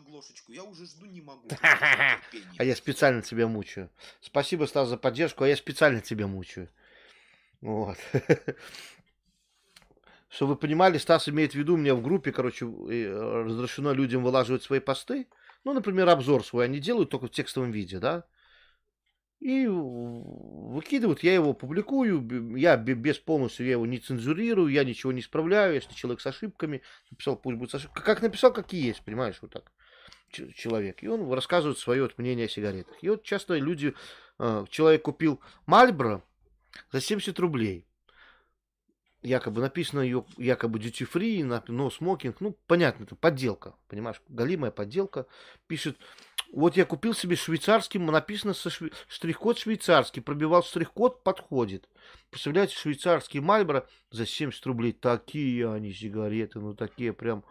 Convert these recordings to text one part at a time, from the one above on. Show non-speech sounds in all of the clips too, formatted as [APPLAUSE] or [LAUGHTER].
Глошечку. Я уже жду не могу. [LAUGHS] а я специально тебя мучаю. Спасибо, Стас, за поддержку, а я специально тебя мучаю. Вот. [LAUGHS] Чтобы вы понимали, Стас имеет в виду, у меня в группе, короче, э, разрешено людям вылаживать свои посты. Ну, например, обзор свой они делают только в текстовом виде, да? И выкидывают, я его публикую, я без полностью, я его не цензурирую, я ничего не исправляю, если человек с ошибками написал, пусть будет с ошибками. Как написал, как и есть, понимаешь, вот так человек, и он рассказывает свое вот мнение о сигаретах. И вот часто люди, а, человек купил Мальборо за 70 рублей. Якобы написано ее, якобы duty free, но смокинг, ну, понятно, это подделка, понимаешь, голимая подделка. Пишет, вот я купил себе швейцарский, написано со шве... штрих-код швейцарский, пробивал штрих-код, подходит. Представляете, швейцарский Мальборо за 70 рублей, такие они сигареты, ну такие прям,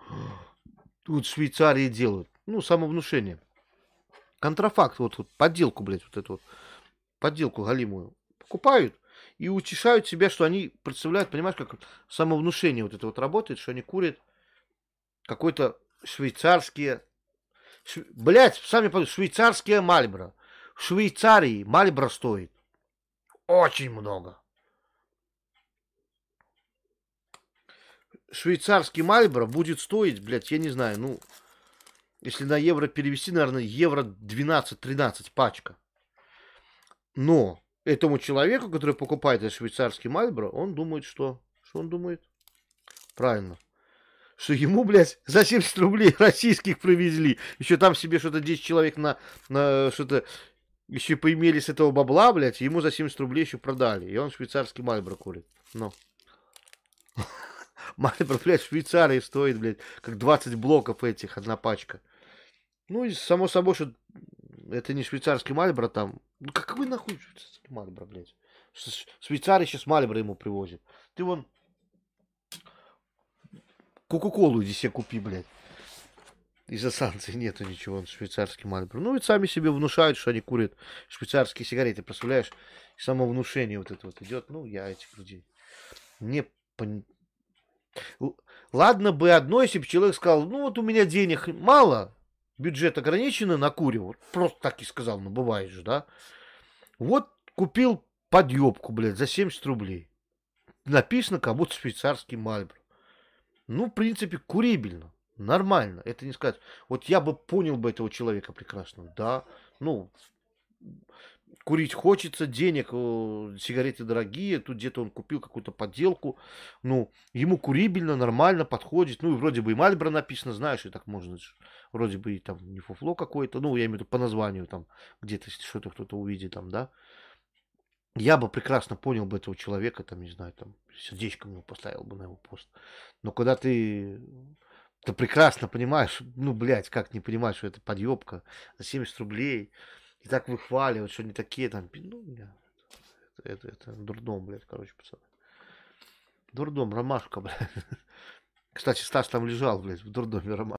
тут Швейцарии делают ну, самовнушение. Контрафакт, вот, вот подделку, блядь, вот эту вот, подделку галимую покупают и утешают себя, что они представляют, понимаешь, как самовнушение вот это вот работает, что они курят какой-то швейцарские, шв... блядь, сами понимаете, швейцарские Мальбро. В Швейцарии Мальбро стоит очень много. Швейцарский Мальбро будет стоить, блядь, я не знаю, ну, если на евро перевести, наверное, евро 12-13 пачка. Но этому человеку, который покупает этот швейцарский Мальборо, он думает, что... Что он думает? Правильно. Что ему, блядь, за 70 рублей российских привезли. Еще там себе что-то 10 человек на, на что-то еще поимели с этого бабла, блядь, ему за 70 рублей еще продали. И он швейцарский Мальборо курит. но Мальборо, [LAUGHS] блядь, в Швейцарии стоит, блядь, как 20 блоков этих, одна пачка. Ну и само собой, что это не швейцарский Мальбро там. Ну как вы нахуй швейцарский Мальбро, блядь? Швейцарий сейчас Мальбро ему привозит. Ты вон Кока-колу здесь себе купи, блядь. Из-за санкций нету ничего, он швейцарский Мальбро. Ну и сами себе внушают, что они курят швейцарские сигареты, представляешь? само внушение вот это вот идет. Ну, я этих людей не пон... Ладно бы одно, если бы человек сказал, ну вот у меня денег мало, бюджет ограниченный на курево. Просто так и сказал, ну бывает же, да. Вот купил подъебку, блядь, за 70 рублей. Написано, как будто швейцарский Мальбро. Ну, в принципе, курибельно. Нормально. Это не сказать. Вот я бы понял бы этого человека прекрасно. Да. Ну, курить хочется, денег, э, сигареты дорогие, тут где-то он купил какую-то подделку, ну, ему курибельно, нормально подходит, ну, и вроде бы и Мальбро написано, знаешь, и так можно, вроде бы и там не фуфло какое-то, ну, я имею в виду по названию там, где-то что-то кто-то увидит там, да, я бы прекрасно понял бы этого человека, там, не знаю, там, сердечко ему поставил бы на его пост. Но когда ты ты прекрасно понимаешь, ну, блядь, как не понимаешь, что это подъебка за 70 рублей, и так выхваливают, что они такие там. Ну, бля, это, это, это дурдом, блядь, короче, пацаны. Дурдом, ромашка, [LAUGHS] блядь. Кстати, Стас там лежал, блядь, в дурдоме ромашка.